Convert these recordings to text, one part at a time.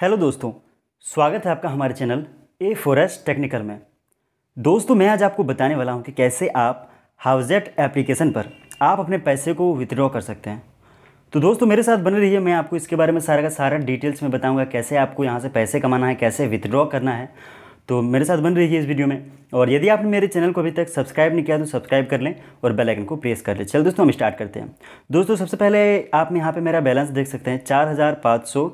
hello दोस्तों स्वागत है आपका हमारे channel A four S technical में दोस्तों मैं आज आपको बताने वाला हूं कि कैसे आप हाउजेट एप्लीकेशन पर आप अपने पैसे को विथड्रॉ कर सकते हैं तो दोस्तों मेरे साथ बने रहिए मैं आपको इसके बारे में सारा का सारा डिटेल्स में बताऊँगा कैसे आपको यहाँ से पैसे कमाना है कैसे विथड्रॉ करना है तो मेरे साथ बन रहिए इस वीडियो में और यदि आपने मेरे चैनल को अभी तक सब्सक्राइब नहीं किया तो सब्सक्राइब कर लें और बेल आइकन को प्रेस कर लें चल दोस्तों हम स्टार्ट करते हैं दोस्तों सबसे पहले आप यहाँ पे मेरा बैलेंस देख सकते हैं चार हज़ार पाँच सौ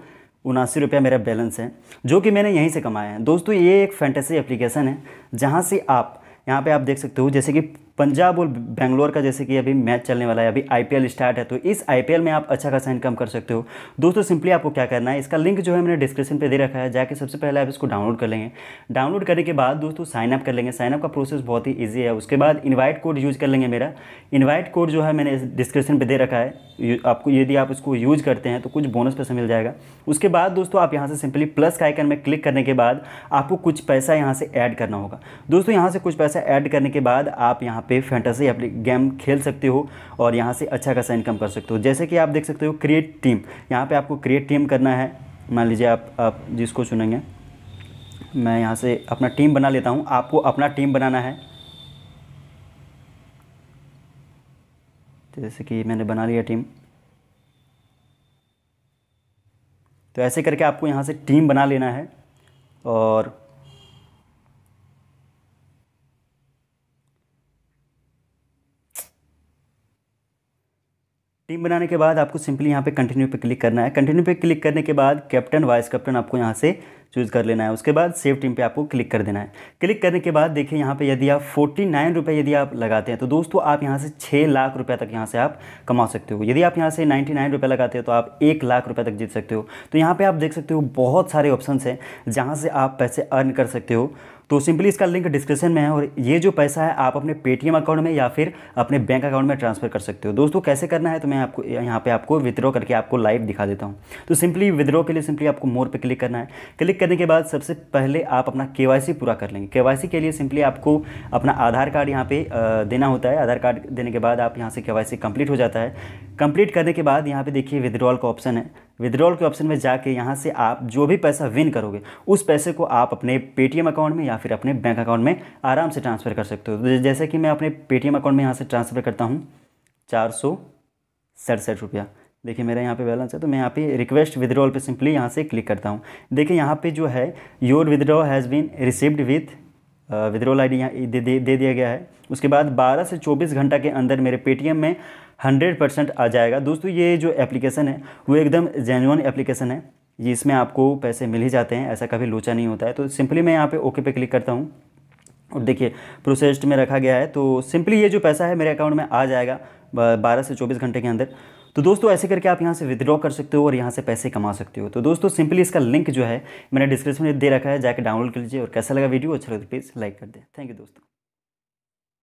उनासी रुपया मेरा बैलेंस है जो कि मैंने यहीं से कमाया है दोस्तों ये एक फैंटेसी एप्लीकेशन है जहाँ से आप यहाँ पे आप देख सकते हो जैसे कि पंजाब और बेंगलोर का जैसे कि अभी मैच चलने वाला है अभी आईपीएल स्टार्ट है तो इस आईपीएल में आप अच्छा खासा इनकम कर सकते हो दोस्तों सिंपली आपको क्या करना है इसका लिंक जो है मैंने डिस्क्रिप्शन पे दे रखा है जाके सबसे पहले आप इसको डाउनलोड कर लेंगे डाउनलोड करने के बाद दोस्तों साइन अप कर लेंगे साइन अप का प्रोसेस बहुत ही ईजी है उसके बाद इन्वाइट कोड यूज़ कर लेंगे मेरा इन्वाइट कोड जो है मैंने डिस्क्रिप्शन पर दे रखा है आपको यदि आप इसको यूज़ करते हैं तो कुछ बोनस पैसा मिल जाएगा उसके बाद दोस्तों आप यहाँ से सिंपली प्लस का आइकन में क्लिक करने के बाद आपको कुछ पैसा यहाँ से ऐड करना होगा दोस्तों यहाँ से कुछ पैसा ऐड करने के बाद आप यहाँ पर पे फैंटेसी गेम खेल सकते हो और यहाँ से अच्छा खासा इनकम कर सकते हो जैसे कि आप देख सकते हो क्रिएट टीम यहाँ पे आपको क्रिएट टीम करना है मान लीजिए आप आप जिसको चुनेंगे मैं यहाँ से अपना टीम बना लेता हूँ आपको अपना टीम बनाना है जैसे कि मैंने बना लिया टीम तो ऐसे करके आपको यहाँ से टीम बना लेना है और टीम बनाने के बाद आपको सिंपली यहाँ पे कंटिन्यू पे क्लिक करना है कंटिन्यू पे क्लिक करने के बाद कैप्टन वाइस कैप्टन आपको यहाँ से चूज़ कर लेना है उसके बाद सेव टीम पे आपको क्लिक कर देना है क्लिक करने के बाद देखिए यहाँ पे यदि आप फोर्टी नाइन रुपये यदि आप लगाते हैं तो दोस्तों आप यहाँ से छः लाख रुपये तक यहाँ से आप कमा सकते हो यदि आप यहाँ से नाइन्टी नाइन रुपये लगाते हो तो आप एक लाख रुपये तक जीत सकते हो तो यहाँ पर आप देख सकते हो बहुत सारे ऑप्शन हैं जहाँ से आप पैसे अर्न कर सकते हो तो सिंपली इसका लिंक डिस्क्रिप्शन में है और ये जो पैसा है आप अपने पेटीएम अकाउंट में या फिर अपने बैंक अकाउंट में ट्रांसफर कर सकते हो दोस्तों कैसे करना है तो मैं आपको यहाँ पे आपको विद्रॉ करके आपको लाइव दिखा देता हूँ तो सिंपली विद्रॉ के लिए सिंपली आपको मोर पे क्लिक करना है क्लिक करने के बाद सबसे पहले आप अपना के पूरा कर लेंगे के के लिए सिंपली आपको अपना आधार कार्ड यहाँ पे देना होता है आधार कार्ड देने के बाद आप यहाँ से के कंप्लीट हो जाता है कंप्लीट करने के बाद यहाँ पे देखिए विद्रॉल का ऑप्शन है विद्रॉल के ऑप्शन में जाके यहाँ से आप जो भी पैसा विन करोगे उस पैसे को आप अपने पेटीएम अकाउंट में या फिर अपने बैंक अकाउंट में आराम से ट्रांसफ़र कर सकते हो जैसे कि मैं अपने पेटीएम अकाउंट में यहाँ से ट्रांसफ़र करता हूँ चार सौ सड़सठ रुपया देखिए मेरा यहाँ पे बैलेंस है तो मैं यहाँ पे रिक्वेस्ट विदड्रॉल पे सिंपली यहाँ से क्लिक करता हूँ देखिए यहाँ पे जो है your withdraw has been received with withdrawal I D यहाँ दे, दे, दे दिया गया है उसके बाद 12 से 24 घंटा के अंदर मेरे पेटीएम में 100 परसेंट आ जाएगा दोस्तों ये जो एप्लीकेशन है वो एकदम जेन्यून एप्लीकेशन है जिसमें आपको पैसे मिल ही जाते हैं ऐसा कभी लोचा नहीं होता है तो सिंपली मैं यहाँ पे ओके पे क्लिक करता हूँ और देखिए प्रोसेस्ड में रखा गया है तो सिंपली ये जो पैसा है मेरे अकाउंट में आ जाएगा बारह से चौबीस घंटे के अंदर तो दोस्तों ऐसे करके आप यहाँ से विदड्रॉ कर सकते हो और यहाँ से पैसे कमा सकते हो तो दोस्तों सिंपली इसका लिंक जो है मैंने डिस्क्रिप्शन में दे रखा है जाकर डाउनलोड कर लीजिए और कैसा लगा वीडियो अच्छा लगे है प्लीज़ लाइक कर दें थैंक यू दोस्तों